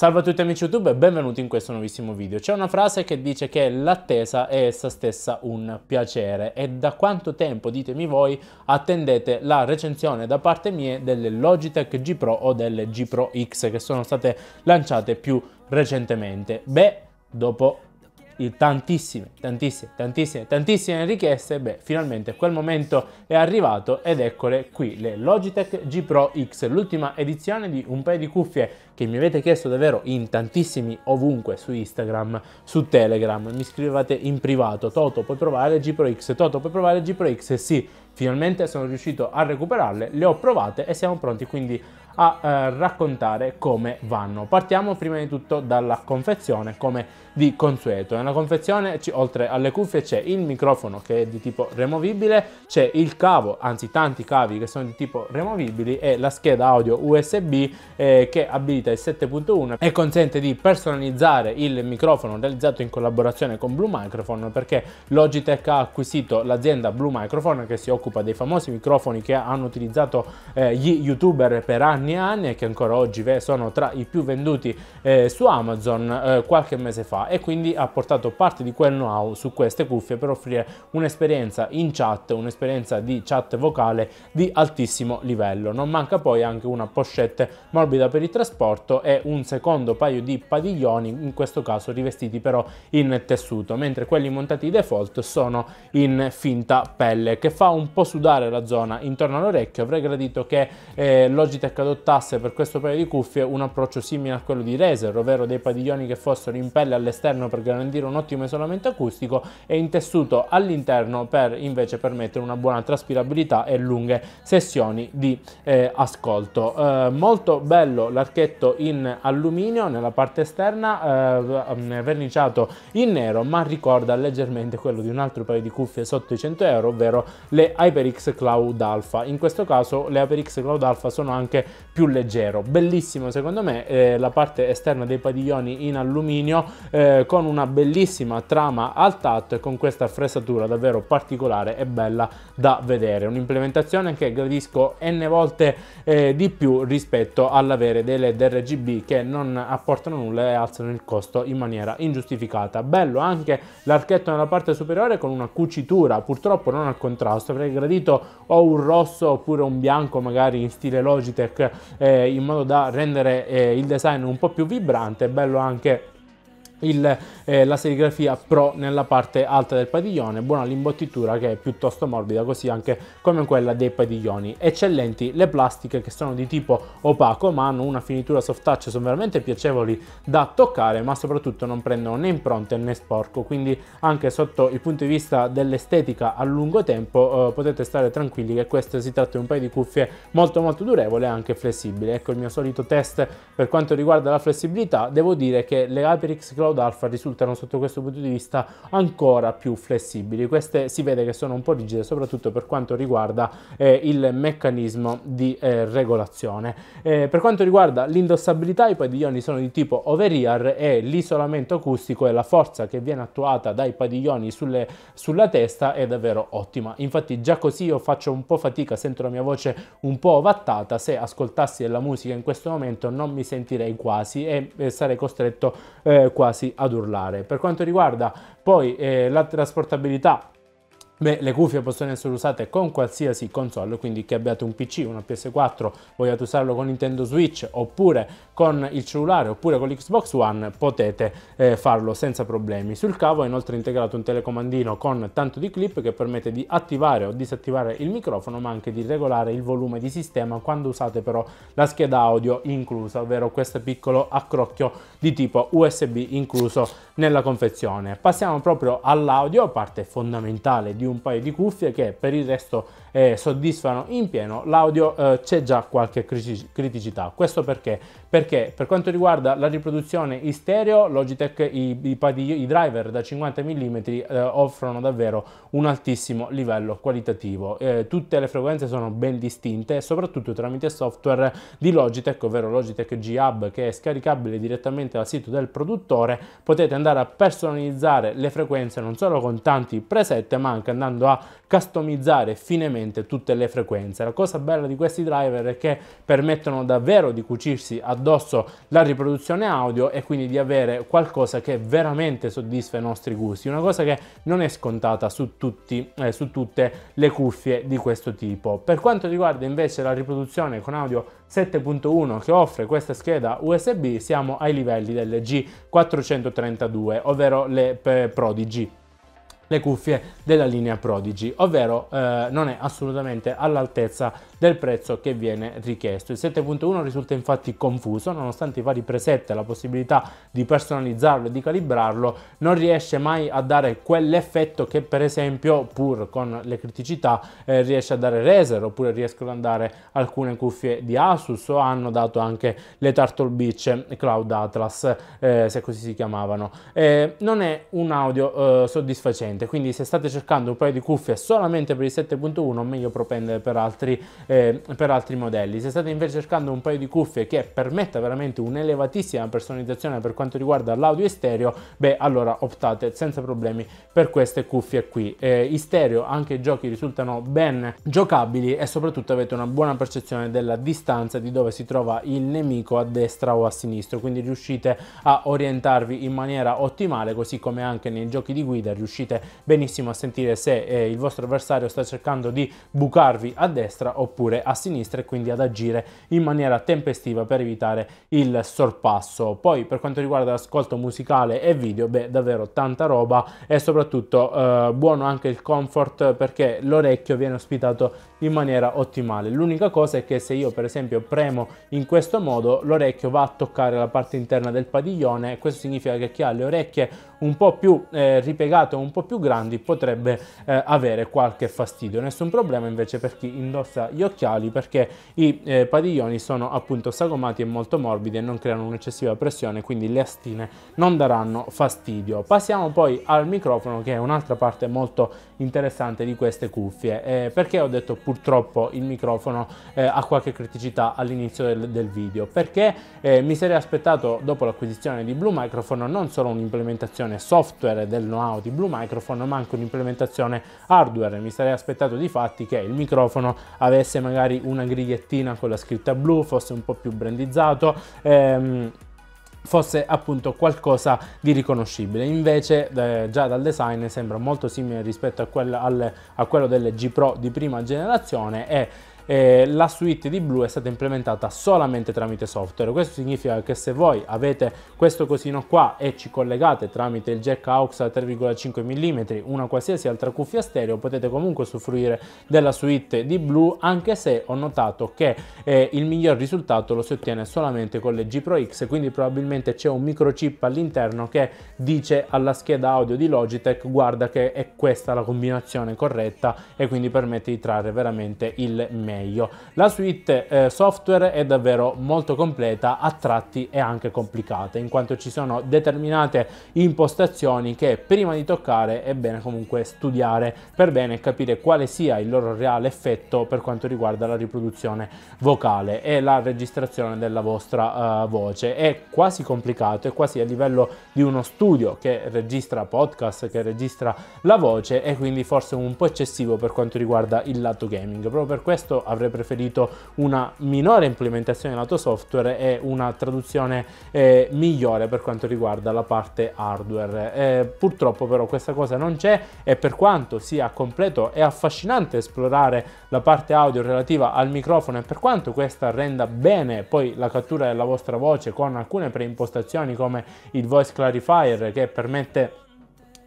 Salve a tutti amici YouTube e benvenuti in questo nuovissimo video. C'è una frase che dice che l'attesa è essa stessa un piacere e da quanto tempo, ditemi voi, attendete la recensione da parte mia delle Logitech G Pro o delle G Pro X che sono state lanciate più recentemente? Beh, dopo tantissime, tantissime, tantissime, tantissime richieste, beh, finalmente quel momento è arrivato ed eccole qui, le Logitech G Pro X, l'ultima edizione di un paio di cuffie che mi avete chiesto davvero in tantissimi ovunque, su Instagram, su Telegram, mi scrivete in privato, Toto puoi provare le G Pro X, Toto puoi provare le G Pro X, sì, finalmente sono riuscito a recuperarle, le ho provate e siamo pronti quindi a eh, raccontare come vanno. Partiamo prima di tutto dalla confezione come di consueto. Nella confezione oltre alle cuffie c'è il microfono che è di tipo removibile, c'è il cavo, anzi tanti cavi che sono di tipo removibili e la scheda audio USB eh, che abilita il 7.1 e consente di personalizzare il microfono realizzato in collaborazione con Blue Microphone perché Logitech ha acquisito l'azienda Blue Microphone che si occupa dei famosi microfoni che hanno utilizzato eh, gli youtuber per anni anni e anni e che ancora oggi sono tra i più venduti eh, su Amazon eh, qualche mese fa e quindi ha portato parte di quel know-how su queste cuffie per offrire un'esperienza in chat, un'esperienza di chat vocale di altissimo livello. Non manca poi anche una pochette morbida per il trasporto e un secondo paio di padiglioni, in questo caso rivestiti però in tessuto, mentre quelli montati default sono in finta pelle che fa un po' sudare la zona intorno all'orecchio. Avrei gradito che eh, Logitech adottasse per questo paio di cuffie un approccio simile a quello di Razer, ovvero dei padiglioni che fossero in pelle all'esterno per garantire un ottimo isolamento acustico e in tessuto all'interno per invece permettere una buona traspirabilità e lunghe sessioni di eh, ascolto. Eh, molto bello l'archetto in alluminio nella parte esterna, eh, mm, verniciato in nero, ma ricorda leggermente quello di un altro paio di cuffie sotto i 100 euro, ovvero le HyperX Cloud Alpha. In questo caso le HyperX Cloud Alpha sono anche più leggero. Bellissimo secondo me eh, la parte esterna dei padiglioni in alluminio eh, con una bellissima trama al tatto e con questa fressatura davvero particolare e bella da vedere. Un'implementazione che gradisco n volte eh, di più rispetto all'avere delle DRGB che non apportano nulla e alzano il costo in maniera ingiustificata. Bello anche l'archetto nella parte superiore con una cucitura, purtroppo non al contrasto, avrei gradito o un rosso oppure un bianco magari in stile Logitech eh, in modo da rendere eh, il design un po' più vibrante, bello anche il, eh, la serigrafia Pro nella parte alta del padiglione, buona l'imbottitura che è piuttosto morbida, così anche come quella dei padiglioni. Eccellenti le plastiche che sono di tipo opaco ma hanno una finitura soft touch, sono veramente piacevoli da toccare ma soprattutto non prendono né impronte né sporco, quindi anche sotto il punto di vista dell'estetica a lungo tempo eh, potete stare tranquilli che questo si tratta di un paio di cuffie molto molto durevole e anche flessibile. Ecco il mio solito test per quanto riguarda la flessibilità, devo dire che le HyperX Cloud cloud alpha risultano sotto questo punto di vista ancora più flessibili. Queste si vede che sono un po' rigide, soprattutto per quanto riguarda eh, il meccanismo di eh, regolazione. Eh, per quanto riguarda l'indossabilità, i padiglioni sono di tipo over-ear e l'isolamento acustico e la forza che viene attuata dai padiglioni sulle, sulla testa è davvero ottima. Infatti già così io faccio un po' fatica, sento la mia voce un po' ovattata, se ascoltassi della musica in questo momento non mi sentirei quasi e eh, sarei costretto eh, quasi quasi ad urlare. Per quanto riguarda poi eh, la trasportabilità Beh, le cuffie possono essere usate con qualsiasi console, quindi che abbiate un PC, una PS4, vogliate usarlo con Nintendo Switch oppure con il cellulare oppure con l'Xbox One, potete eh, farlo senza problemi. Sul cavo è inoltre integrato un telecomandino con tanto di clip che permette di attivare o disattivare il microfono, ma anche di regolare il volume di sistema quando usate però la scheda audio inclusa, ovvero questo piccolo accrocchio di tipo USB incluso nella confezione. Passiamo proprio all'audio, parte fondamentale di un un paio di cuffie che per il resto eh, soddisfano in pieno l'audio eh, c'è già qualche criticità. Questo perché? Perché per quanto riguarda la riproduzione in stereo, Logitech i, i, i driver da 50 mm eh, offrono davvero un altissimo livello qualitativo. Eh, tutte le frequenze sono ben distinte, soprattutto tramite software di Logitech, ovvero Logitech G-Hub che è scaricabile direttamente dal sito del produttore. Potete andare a personalizzare le frequenze non solo con tanti preset, ma anche andando a customizzare finemente praticamente tutte le frequenze. La cosa bella di questi driver è che permettono davvero di cucirsi addosso la riproduzione audio e quindi di avere qualcosa che veramente soddisfa i nostri gusti, una cosa che non è scontata su, tutti, eh, su tutte le cuffie di questo tipo. Per quanto riguarda invece la riproduzione con audio 7.1 che offre questa scheda USB siamo ai livelli delle G432, ovvero le eh, Prodigy le cuffie della linea Prodigy, ovvero eh, non è assolutamente all'altezza del prezzo che viene richiesto. Il 7.1 risulta infatti confuso, nonostante i vari preset e la possibilità di personalizzarlo e di calibrarlo, non riesce mai a dare quell'effetto che per esempio pur con le criticità eh, riesce a dare Razer oppure riescono a dare alcune cuffie di Asus o hanno dato anche le Turtle Beach eh, Cloud Atlas eh, se così si chiamavano. Eh, non è un audio eh, soddisfacente niente, quindi se state cercando un paio di cuffie solamente per il 7.1 meglio propendere per altri, eh, per altri modelli, se state invece cercando un paio di cuffie che permetta veramente un'elevatissima personalizzazione per quanto riguarda l'audio e stereo, beh allora optate senza problemi per queste cuffie qui, eh, in stereo anche i giochi risultano ben giocabili e soprattutto avete una buona percezione della distanza di dove si trova il nemico a destra o a sinistra, quindi riuscite a orientarvi in maniera ottimale così come anche nei giochi di guida riuscite a benissimo a sentire se eh, il vostro avversario sta cercando di bucarvi a destra oppure a sinistra e quindi ad agire in maniera tempestiva per evitare il sorpasso. Poi per quanto riguarda l'ascolto musicale e video, beh davvero tanta roba e soprattutto eh, buono anche il comfort perché l'orecchio viene ospitato in maniera ottimale. L'unica cosa è che se io per esempio premo in questo modo l'orecchio va a toccare la parte interna del padiglione, e questo significa che chi ha le orecchie un po' più eh, ripiegate o un po' più grandi potrebbe eh, avere qualche fastidio. Nessun problema invece per chi indossa gli occhiali perché i eh, padiglioni sono appunto sagomati e molto morbidi e non creano un'eccessiva pressione, quindi le astine non daranno fastidio. Passiamo poi al microfono che è un'altra parte molto interessante di queste cuffie eh, perché ho detto appunto purtroppo il microfono eh, ha qualche criticità all'inizio del, del, video perché eh, mi sarei aspettato dopo l'acquisizione di Blue Microphone non solo un'implementazione software del know-how di Blue Microphone ma anche un'implementazione hardware mi sarei aspettato di fatti che il microfono avesse magari una grigliettina con la scritta blu fosse un po' più brandizzato ehm, fosse appunto qualcosa di riconoscibile. Invece eh, già dal design sembra molto simile rispetto a, quel, al, a quello delle G Pro di prima generazione e eh, la suite di blu è stata implementata solamente tramite software. Questo significa che se voi avete questo cosino qua e ci collegate tramite il jack aux a 3,5 mm, una qualsiasi altra cuffia stereo, potete comunque soffrire della suite di blu anche se ho notato che eh, il miglior risultato lo si ottiene solamente con le G Pro X, quindi probabilmente c'è un microchip all'interno che dice alla scheda audio di Logitech guarda che è questa la combinazione corretta e quindi permette di trarre veramente il meglio meglio. La suite eh, software è davvero molto completa, a tratti è anche complicata, in quanto ci sono determinate impostazioni che prima di toccare è bene comunque studiare per bene e capire quale sia il loro reale effetto per quanto riguarda la riproduzione vocale e la registrazione della vostra uh, voce. È quasi complicato, è quasi a livello di uno studio che registra podcast, che registra la voce e quindi forse un po' eccessivo per quanto riguarda il lato gaming. Proprio per questo avrei preferito una minore implementazione lato software e una traduzione eh, migliore per quanto riguarda la parte hardware. Eh, purtroppo però questa cosa non c'è e per quanto sia completo e affascinante esplorare la parte audio relativa al microfono e per quanto questa renda bene poi la cattura della vostra voce con alcune preimpostazioni come il voice clarifier che permette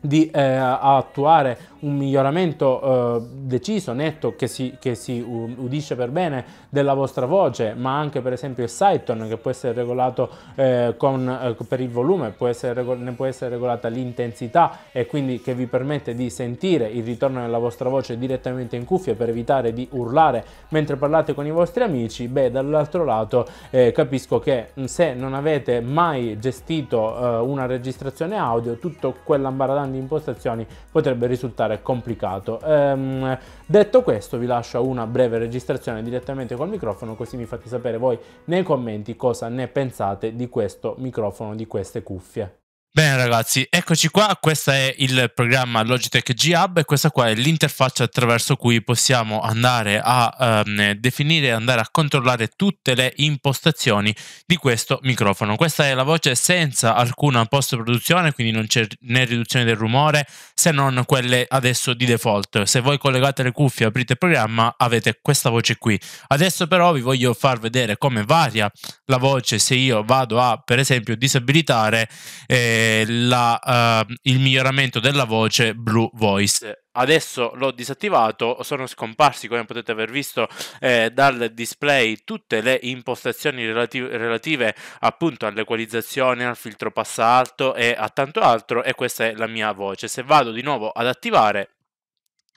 di eh, attuare un miglioramento eh, deciso, netto, che si, che si udisce per bene della vostra voce, ma anche per esempio il Sighton che può essere regolato eh, con, eh, per il volume, può essere, ne può essere regolata l'intensità e quindi che vi permette di sentire il ritorno della vostra voce direttamente in cuffia per evitare di urlare mentre parlate con i vostri amici, beh dall'altro lato eh, capisco che se non avete mai gestito eh, una registrazione audio, tutto quell'ambaradano grandi impostazioni potrebbe risultare complicato. Ehm, detto questo vi lascio una breve registrazione direttamente col microfono così mi fate sapere voi nei commenti cosa ne pensate di questo microfono, di queste cuffie. Bene ragazzi, eccoci qua, questo è il programma Logitech G Hub e questa qua è l'interfaccia attraverso cui possiamo andare a ehm, definire e andare a controllare tutte le impostazioni di questo microfono. Questa è la voce senza alcuna post-produzione, quindi non c'è né riduzione del rumore se non quelle adesso di default. Se voi collegate le cuffie, e aprite il programma, avete questa voce qui. Adesso però vi voglio far vedere come varia la voce se io vado a per esempio disabilitare... Eh, eh, la, uh, il miglioramento della voce Blue Voice. Adesso l'ho disattivato, sono scomparsi come potete aver visto eh, dal display tutte le impostazioni relative, relative appunto all'equalizzazione, al filtro passa alto e a tanto altro e questa è la mia voce. Se vado di nuovo ad attivare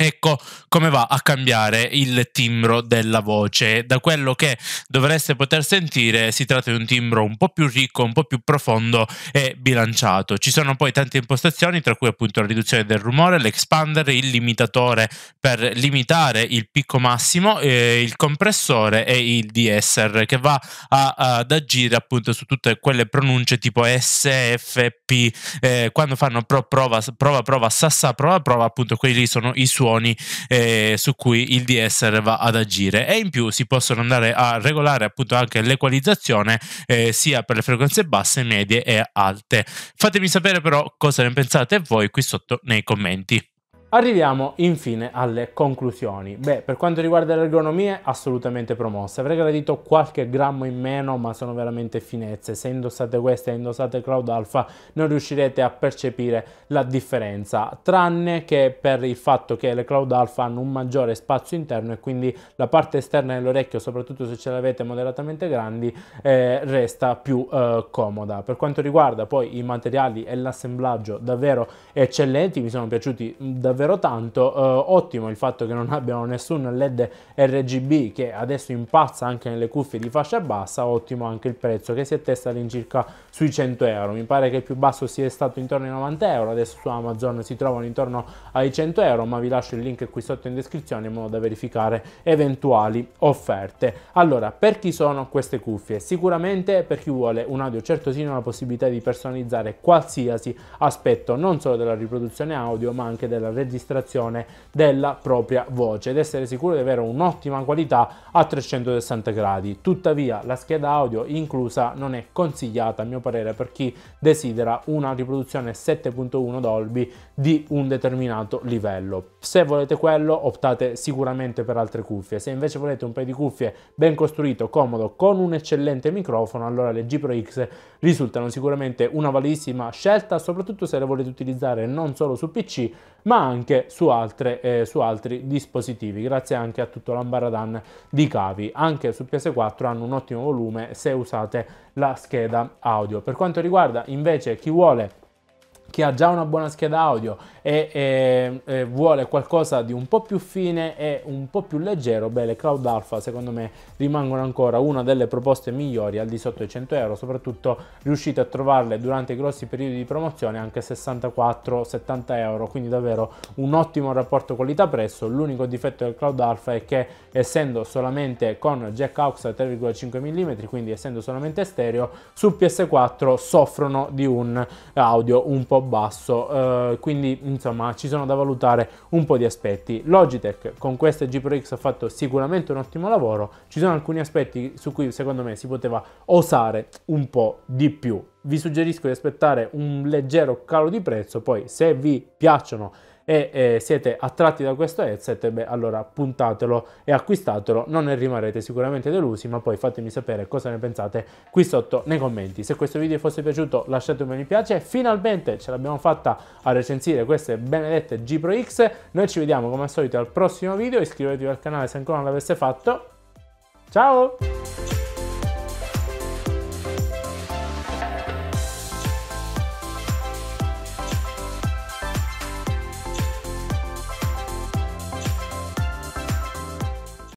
Ecco come va a cambiare il timbro della voce. Da quello che dovreste poter sentire si tratta di un timbro un po' più ricco, un po' più profondo e bilanciato. Ci sono poi tante impostazioni, tra cui appunto la riduzione del rumore, l'expander, il limitatore per limitare il picco massimo, eh, il compressore e il DSR che va a, ad agire appunto su tutte quelle pronunce tipo S, F, P. Eh, quando fanno pro, prova, prova, prova, sassa, prova, prova, appunto quelli sono i suoi suoni eh, su cui il DSR va ad agire e in più si possono andare a regolare appunto anche l'equalizzazione eh, sia per le frequenze basse, medie e alte. Fatemi sapere però cosa ne pensate voi qui sotto nei commenti. Arriviamo infine alle conclusioni. Beh, per quanto riguarda le ergonomie, assolutamente promosse. Avrei gradito qualche grammo in meno, ma sono veramente finezze. Se indossate queste e indossate Cloud Alpha, non riuscirete a percepire la differenza, tranne che per il fatto che le Cloud Alpha hanno un maggiore spazio interno e quindi la parte esterna dell'orecchio, soprattutto se ce l'avete moderatamente grandi, eh, resta più eh, comoda. Per quanto riguarda poi i materiali e l'assemblaggio, davvero eccellenti, mi sono piaciuti davvero davvero tanto, eh, ottimo il fatto che non abbiano nessun LED RGB che adesso impazza anche nelle cuffie di fascia bassa, ottimo anche il prezzo che si attesta all'incirca sui 100 euro, mi pare che il più basso sia stato intorno ai 90 euro, adesso su Amazon si trovano intorno ai 100 euro, ma vi lascio il link qui sotto in descrizione in modo da verificare eventuali offerte. Allora, per chi sono queste cuffie? Sicuramente per chi vuole un audio certo certosino la possibilità di personalizzare qualsiasi aspetto, non solo della riproduzione audio, ma anche della registrazione registrazione della propria voce ed essere sicuro di avere un'ottima qualità a 360 gradi. Tuttavia la scheda audio inclusa non è consigliata a mio parere per chi desidera una riproduzione 7.1 Dolby di un determinato livello. Se volete quello optate sicuramente per altre cuffie, se invece volete un paio di cuffie ben costruito, comodo, con un eccellente microfono, allora le G Pro X risultano sicuramente una validissima scelta, soprattutto se le volete utilizzare non solo su PC ma anche su, altre, eh, su altri dispositivi, grazie anche a tutto l'ambaradan di cavi. Anche su PS4 hanno un ottimo volume se usate la scheda audio. Per quanto riguarda invece chi vuole che ha già una buona scheda audio e, e, e, vuole qualcosa di un po' più fine e un po' più leggero, beh, le Cloud Alpha secondo me rimangono ancora una delle proposte migliori al di sotto dei 100 euro, soprattutto riuscite a trovarle durante i grossi periodi di promozione anche 64-70 euro, quindi davvero un ottimo rapporto qualità-prezzo. L'unico difetto del Cloud Alpha è che essendo solamente con jack aux 3,5 mm, quindi essendo solamente stereo, su PS4 soffrono di un audio un po' po' basso, eh, quindi insomma ci sono da valutare un po' di aspetti. Logitech con questa G Pro X ha fatto sicuramente un ottimo lavoro, ci sono alcuni aspetti su cui secondo me si poteva osare un po' di più. Vi suggerisco di aspettare un leggero calo di prezzo, poi se vi piacciono e eh, siete attratti da questo headset, beh, allora puntatelo e acquistatelo, non ne rimarrete sicuramente delusi, ma poi fatemi sapere cosa ne pensate qui sotto nei commenti. Se questo video vi fosse piaciuto lasciate un mi piace, finalmente ce l'abbiamo fatta a recensire queste benedette G Pro X, noi ci vediamo come al solito al prossimo video, iscrivetevi al canale se ancora non l'aveste fatto, ciao!